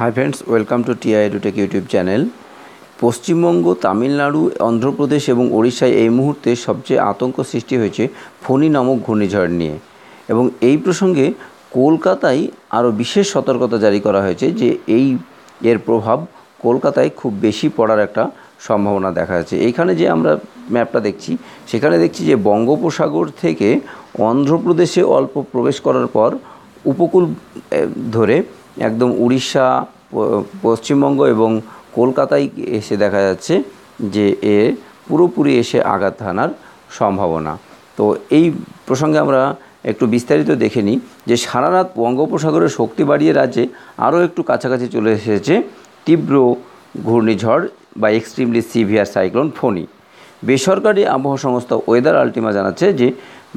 high friends welcome to TI edutech YouTube channel Paschimbanga Tamil Nadu Andhra Pradesh এবং ওড়িশায় এই মুহূর্তে সবচেয়ে আতঙ্ক সৃষ্টি হয়েছে ফণি নামক ঘূর্ণিঝড় নিয়ে এবং এই প্রসঙ্গে কলকাতায় আরও বিশেষ সতর্কতা জারি করা হয়েছে যে এই এর প্রভাব কলকাতায় খুব বেশি পড়ার একটা সম্ভাবনা দেখা যাচ্ছে এইখানে যে আমরা ম্যাপটা দেখছি সেখানে দেখছি যে বঙ্গোপসাগর থেকে অন্ধ্রপ্রদেশে অল্প প্রবেশ করার পর উপকূল ধরে একদম উড়িষ্যা পশ্চিমবঙ্গ এবং কলকাতায় এসে দেখা যাচ্ছে যে এ পুরোপুরি এসে আঘাত হানার সম্ভাবনা তো এই প্রসঙ্গে আমরা একটু বিস্তারিত দেখে নিই যে সারা রাত বঙ্গোপসাগরের শক্তি বাড়িয়ে রাজ্যে আরও একটু কাছাকাছি চলে এসেছে তীব্র ঘূর্ণিঝড় বা এক্সট্রিমলি সিভিয়ার সাইক্লোন ফণি বেসরকারি আবহাওয়া সংস্থা ওয়েদার আলটিমা জানাচ্ছে যে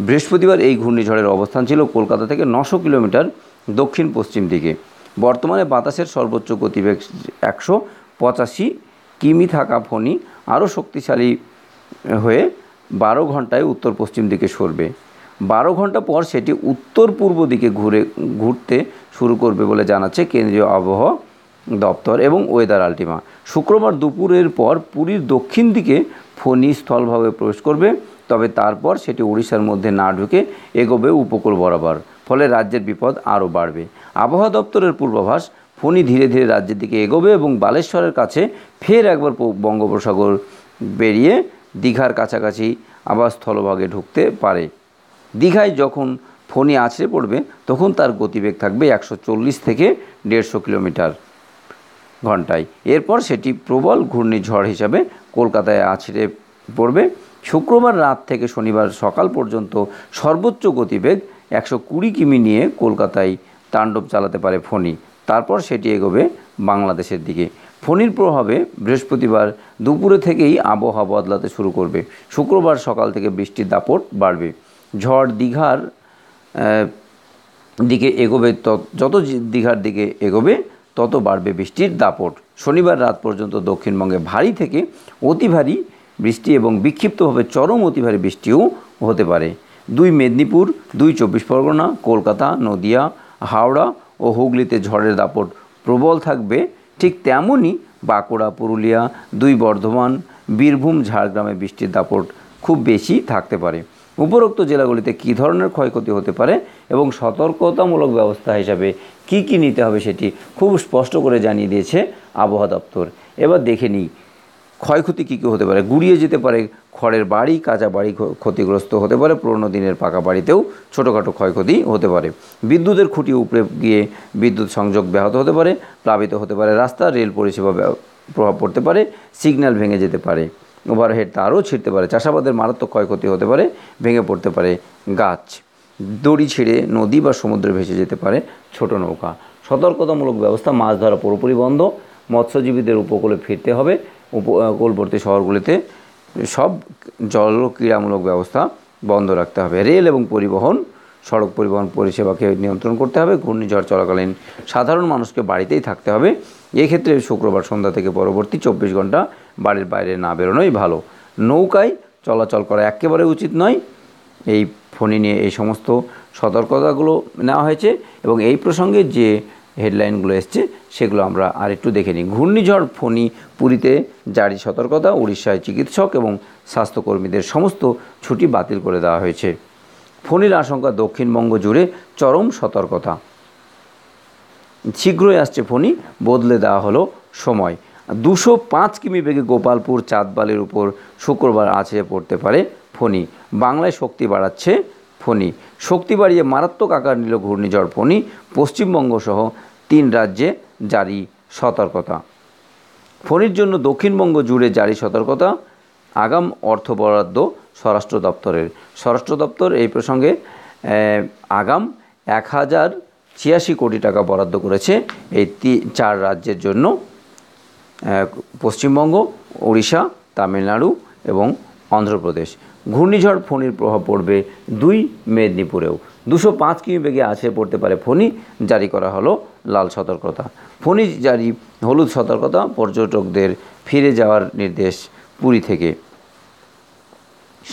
বৃহস্পতিবার এই ঘূর্ণিঝড়ের অবস্থান ছিল কলকাতা থেকে নশো কিলোমিটার দক্ষিণ পশ্চিম দিকে বর্তমানে বাতাসের সর্বোচ্চ গতিবেগ একশো পঁচাশি কিমি থাকা ফণি আরও শক্তিশালী হয়ে বারো ঘন্টায় উত্তর পশ্চিম দিকে সরবে বারো ঘন্টা পর সেটি উত্তর পূর্ব দিকে ঘুরে ঘুরতে শুরু করবে বলে জানাচ্ছে কেন্দ্রীয় আবহাওয়া দপ্তর এবং ওয়েদার আল্টিমা শুক্রবার দুপুরের পর পুরীর দক্ষিণ দিকে ফণি স্থলভাবে প্রবেশ করবে তবে তারপর সেটি উড়িষ্যার মধ্যে না ঢুকে এগোবে উপকূল বরাবর ফলে রাজ্যের বিপদ আরও বাড়বে আবহাওয়া দপ্তরের পূর্বাভাস ফণি ধীরে ধীরে রাজ্যের দিকে এগোবে এবং বালেশ্বরের কাছে ফের একবার বঙ্গোপসাগর বেরিয়ে দীঘার কাছাকাছি আবার স্থলভাগে ঢুকতে পারে দীঘায় যখন ফণি আছড়ে পড়বে তখন তার গতিবেগ থাকবে একশো চল্লিশ থেকে দেড়শো কিলোমিটার ঘন্টায় এরপর সেটি প্রবল ঘূর্ণিঝড় হিসাবে কলকাতায় আছড়ে পড়বে শুক্রবার রাত থেকে শনিবার সকাল পর্যন্ত সর্বোচ্চ গতিবেগ একশো কুড়ি কিমি নিয়ে কলকাতায় তাণ্ডব চালাতে পারে ফণি তারপর সেটি এগোবে বাংলাদেশের দিকে ফণির প্রভাবে বৃহস্পতিবার দুপুরে থেকেই আবহাওয়া বদলাতে শুরু করবে শুক্রবার সকাল থেকে বৃষ্টির দাপট বাড়বে ঝড় দীঘার দিকে এগোবে যত দীঘার দিকে এগোবে তত বাড়বে বৃষ্টির দাপট শনিবার রাত পর্যন্ত দক্ষিণবঙ্গে ভারী থেকে অতি ভারী বৃষ্টি এবং বিক্ষিপ্তভাবে চরম অতি ভারী বৃষ্টিও হতে পারে দুই মেদিনীপুর দুই চব্বিশ পরগনা কলকাতা নদিয়া হাওড়া ও হুগলিতে ঝড়ের দাপট প্রবল থাকবে ঠিক তেমনই বাঁকুড়া পুরুলিয়া দুই বর্ধমান বীরভূম ঝাড়গ্রামে বৃষ্টির দাপট খুব বেশি থাকতে পারে উপরোক্ত জেলাগুলিতে কী ধরনের ক্ষয়ক্ষতি হতে পারে এবং সতর্কতামূলক ব্যবস্থা হিসাবে কি কি নিতে হবে সেটি খুব স্পষ্ট করে জানিয়ে দিয়েছে আবহাওয়া দপ্তর এবার দেখে নিই ক্ষয়ক্ষতি কী কী হতে পারে গুড়িয়ে যেতে পারে খড়ের বাড়ি কাঁচা বাড়ি ক্ষতিগ্রস্ত হতে পারে পুরোনো দিনের পাকা বাড়িতেও ছোটোখাটো ক্ষয়ক্ষতি হতে পারে বিদ্যুতের খুঁটি উপরে গিয়ে বিদ্যুৎ সংযোগ ব্যাহত হতে পারে প্লাবিত হতে পারে রাস্তা রেল পরিষেবা প্রভাব পড়তে পারে সিগন্যাল ভেঙে যেতে পারে ওভারহেড তারও ছিঁড়তে পারে চাষাবাদের মারাত্মক ক্ষয়ক্ষতি হতে পারে ভেঙে পড়তে পারে গাছ দড়ি ছিঁড়ে নদী বা সমুদ্রে ভেসে যেতে পারে ছোট নৌকা সতর্কতামূলক ব্যবস্থা মাছ ধরা পুরোপুরি বন্ধ মৎস্যজীবীদের উপকূলে ফিরতে হবে উপকূলবর্তী শহরগুলিতে সব জল ক্রীড়ামূলক ব্যবস্থা বন্ধ রাখতে হবে রেল এবং পরিবহন সড়ক পরিবহন পরিষেবাকে নিয়ন্ত্রণ করতে হবে ঘূর্ণিঝড় চলাকালীন সাধারণ মানুষকে বাড়িতেই থাকতে হবে এক্ষেত্রে শুক্রবার সন্ধ্যা থেকে পরবর্তী চব্বিশ ঘন্টা বাড়ির বাইরে না বেরোনোই ভালো নৌকায় চলাচল করা একেবারে উচিত নয় এই ফোনে নিয়ে এই সমস্ত সতর্কতাগুলো নেওয়া হয়েছে এবং এই প্রসঙ্গে যে হেডলাইনগুলো এসছে সেগুলো আমরা আরেকটু দেখে নিই ঘূর্ণিঝড় ফণি পুরীতে জারি সতর্কতা উড়িষ্যায় চিকিৎসক এবং স্বাস্থ্যকর্মীদের সমস্ত ছুটি বাতিল করে দেওয়া হয়েছে ফণির আশঙ্কা দক্ষিণবঙ্গ জুড়ে চরম সতর্কতা শীঘ্রই আসছে ফণি বদলে দেওয়া হলো সময় দুশো পাঁচ কিমি বেগে গোপালপুর চাঁদবালের উপর শুক্রবার আছে পড়তে পারে ফণি বাংলায় শক্তি বাড়াচ্ছে ফণি শক্তি বাড়িয়ে মারাত্মক আকার নিল ঘূর্ণিঝড় ফণি পশ্চিমবঙ্গসহ তিন রাজ্যে জারি সতর্কতা ফণির জন্য দক্ষিণবঙ্গ জুড়ে জারি সতর্কতা আগাম অর্থ বরাদ্দ স্বরাষ্ট্র দপ্তরের স্বরাষ্ট্র দপ্তর এই প্রসঙ্গে আগাম এক হাজার ছিয়াশি কোটি টাকা বরাদ্দ করেছে এই চার রাজ্যের জন্য পশ্চিমবঙ্গ ওড়িশা তামিলনাড়ু এবং অন্ধ্রপ্রদেশ ঘূর্ণিঝড় ফণির প্রভাব পড়বে দুই মেদিনীপুরেও দুশো পাঁচ কিমি বেগে আছে পড়তে পারে ফণি জারি করা হলো লাল সতর্কতা ফণি জারি হলুদ সতর্কতা পর্যটকদের ফিরে যাওয়ার নির্দেশ পুরী থেকে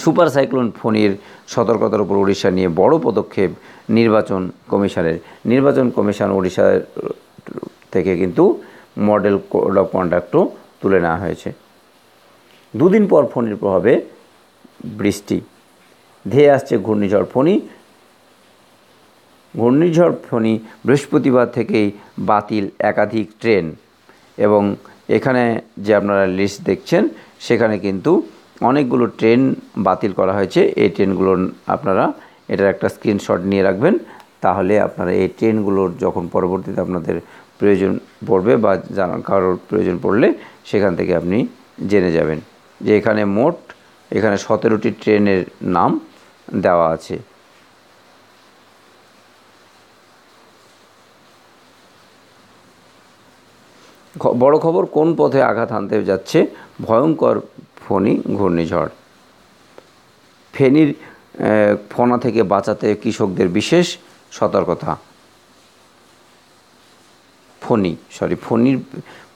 সুপার সাইক্লোন ফণির সতর্কতার উপর উড়িষ্যা নিয়ে বড় পদক্ষেপ নির্বাচন কমিশনের নির্বাচন কমিশন ওড়িশা থেকে কিন্তু মডেল কোড অফ কন্ডাক্টও তুলে নেওয়া হয়েছে দুদিন পর ফণির প্রভাবে বৃষ্টি ধেয়ে আসছে ঘূর্ণিঝড় ফণি ঘূর্ণিঝড় ফণি বৃহস্পতিবার থেকেই বাতিল একাধিক ট্রেন এবং এখানে যে আপনারা লিস্ট দেখছেন সেখানে কিন্তু অনেকগুলো ট্রেন বাতিল করা হয়েছে এই ট্রেনগুলো আপনারা এটার একটা স্ক্রিনশট নিয়ে রাখবেন তাহলে আপনারা এই ট্রেনগুলোর যখন পরবর্তীতে আপনাদের প্রয়োজন পড়বে বা জানা কারোর প্রয়োজন পড়লে সেখান থেকে আপনি জেনে যাবেন যে এখানে মোট এখানে সতেরোটি ট্রেনের নাম দেওয়া আছে বড় খবর কোন পথে আঘাত হানতে যাচ্ছে ভয়ঙ্কর ফণি ঘূর্ণিঝড় ফেনির ফোনা থেকে বাঁচাতে কৃষকদের বিশেষ সতর্কতা ফণি সরি ফণির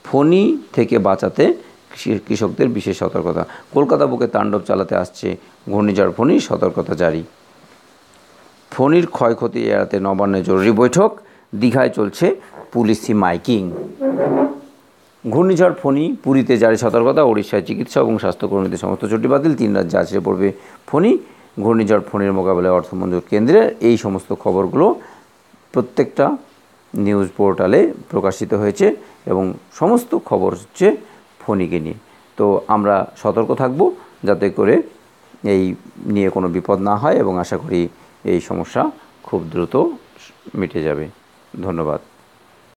ফণি থেকে বাঁচাতে কৃষকদের বিশেষ সতর্কতা কলকাতা বুকে তাণ্ডব চালাতে আসছে ঘূর্ণিঝড় ফণির সতর্কতা জারি ফণির ক্ষয়ক্ষতি এড়াতে নবান্নে জরুরি বৈঠক দীঘায় চলছে পুলিশি মাইকিং ঘূর্ণিঝড় ফণি পুরীতে জারি সতর্কতা ওড়িশায় চিকিৎসা এবং স্বাস্থ্যকর্মীদের সমস্ত ছুটি বাতিল তিন রাজ্যে আছড়ে পড়বে ফণি ঘূর্ণিঝড় ফণির মোকাবেলায় অর্থমন্ত্রীর কেন্দ্রে এই সমস্ত খবরগুলো প্রত্যেকটা নিউজ পোর্টালে প্রকাশিত হয়েছে এবং সমস্ত খবর হচ্ছে ফণিকে নিয়ে তো আমরা সতর্ক থাকব যাতে করে এই নিয়ে কোনো বিপদ না হয় এবং আশা করি এই সমস্যা খুব দ্রুত মিটে যাবে ধন্যবাদ